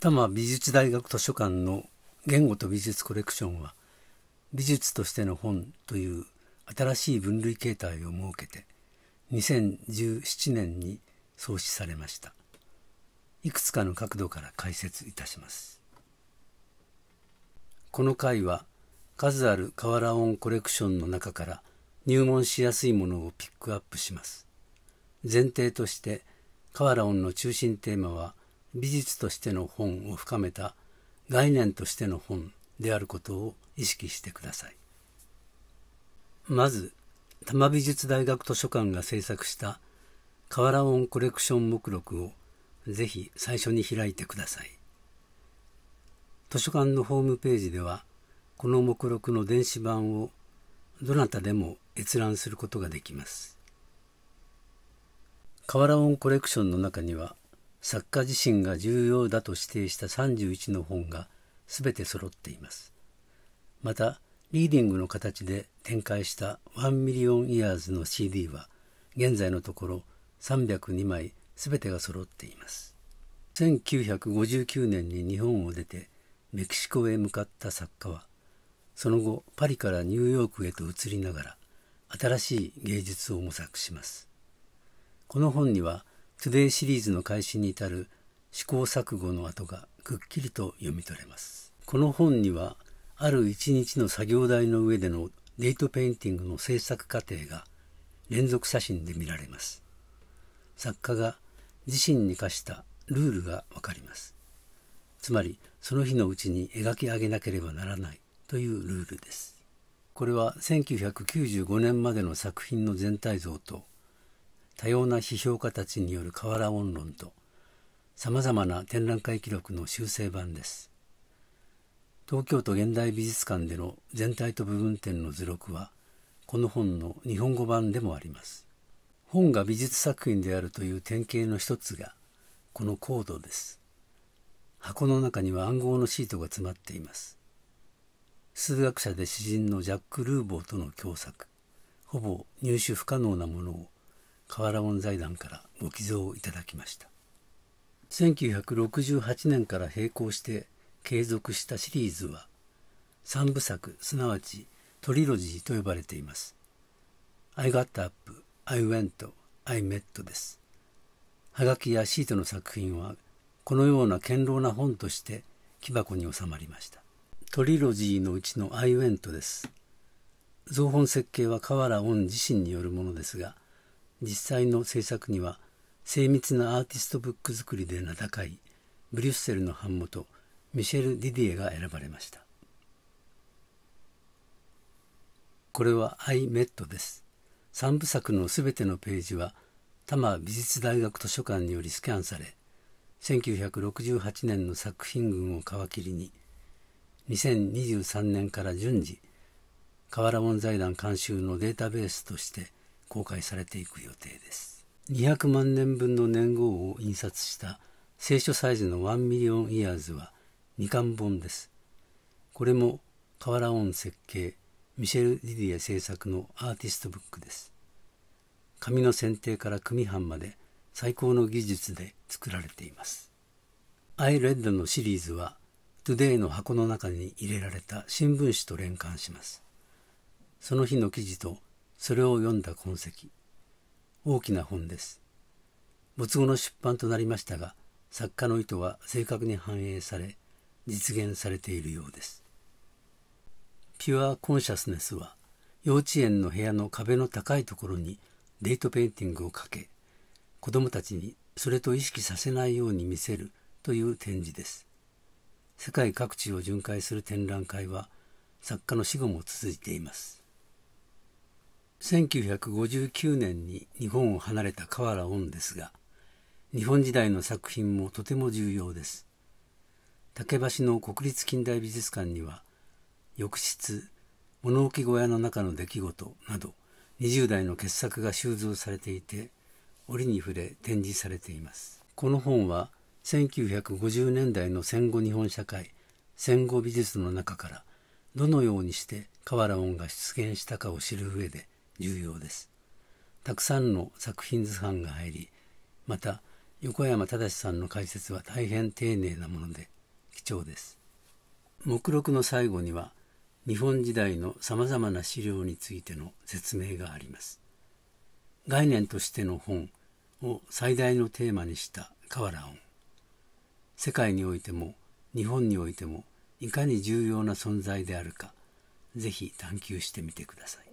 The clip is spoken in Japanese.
多摩美術大学図書館の言語と美術コレクションは美術としての本という新しい分類形態を設けて2017年に創始されましたいくつかの角度から解説いたしますこの回は数ある瓦音コレクションの中から入門しやすいものをピックアップします前提として瓦音の中心テーマは美術としての本を深めた概念としての本であることを意識してくださいまず多摩美術大学図書館が制作した河原音コレクション目録をぜひ最初に開いてください図書館のホームページではこの目録の電子版をどなたでも閲覧することができます河原音コレクションの中には作家自身が重要だと指定した31の本が全て揃っています。また、リーディングの形で展開した1ミリオンイヤーズの CD は、現在のところ302枚全てが揃っています。1959年に日本を出てメキシコへ向かった作家は、その後パリからニューヨークへと移りながら、新しい芸術を模索します。この本には、トゥデイシリーズの開始に至る試行錯誤の跡がくっきりと読み取れますこの本にはある一日の作業台の上でのデートペインティングの制作過程が連続写真で見られます作家が自身に課したルールがわかりますつまりその日のうちに描き上げなければならないというルールですこれは1995年までの作品の全体像と多様な批評家たちによる河原音論とさまざまな展覧会記録の修正版です東京都現代美術館での全体と部分展の図録はこの本の日本語版でもあります本が美術作品であるという典型の一つがこのコードです箱の中には暗号のシートが詰まっています数学者で詩人のジャック・ルーボーとの共作ほぼ入手不可能なものを河原音財団からご寄贈いただきました1968年から並行して継続したシリーズは3部作すなわちトリロジーと呼ばれています I got up, I went, I met ですはがきやシートの作品はこのような堅牢な本として木箱に収まりましたトリロジーのうちの「アイウェント」です造本設計は河原恩自身によるものですが実際の制作には精密なアーティストブック作りで名高いブリュッセルの版元ミシェル・ディディエが選ばれましたこれは「アイ・メット」です3部作のすべてのページは多摩美術大学図書館によりスキャンされ1968年の作品群を皮切りに2023年から順次河原財団監修のデータベースとして公開されていく予定です200万年分の年号を印刷した聖書サイズの1ミリオンイヤーズは2巻本ですこれも河原音設計ミシェル・ディディエ制作のアーティストブックです紙の剪定から組版まで最高の技術で作られていますアイレッドのシリーズはトゥデイの箱の中に入れられた新聞紙と連関しますその日の記事とそれを読んだ痕跡大きな本です没後の出版となりましたが作家の意図は正確に反映され実現されているようですピュアコンシャスネスは幼稚園の部屋の壁の高いところにデートペインティングをかけ子供もたちにそれと意識させないように見せるという展示です世界各地を巡回する展覧会は作家の死後も続いています1959年に日本を離れた河原恩ですが日本時代の作品もとても重要です竹橋の国立近代美術館には浴室物置小屋の中の出来事など20代の傑作が収蔵されていて折に触れ展示されていますこの本は1950年代の戦後日本社会戦後美術の中からどのようにして河原音が出現したかを知る上で重要です。たくさんの作品図鑑が入り、また横山正さんの解説は大変丁寧なもので貴重です。目録の最後には日本時代のさまざまな資料についての説明があります。概念としての本を最大のテーマにした河原音。世界においても日本においてもいかに重要な存在であるか、ぜひ探求してみてください。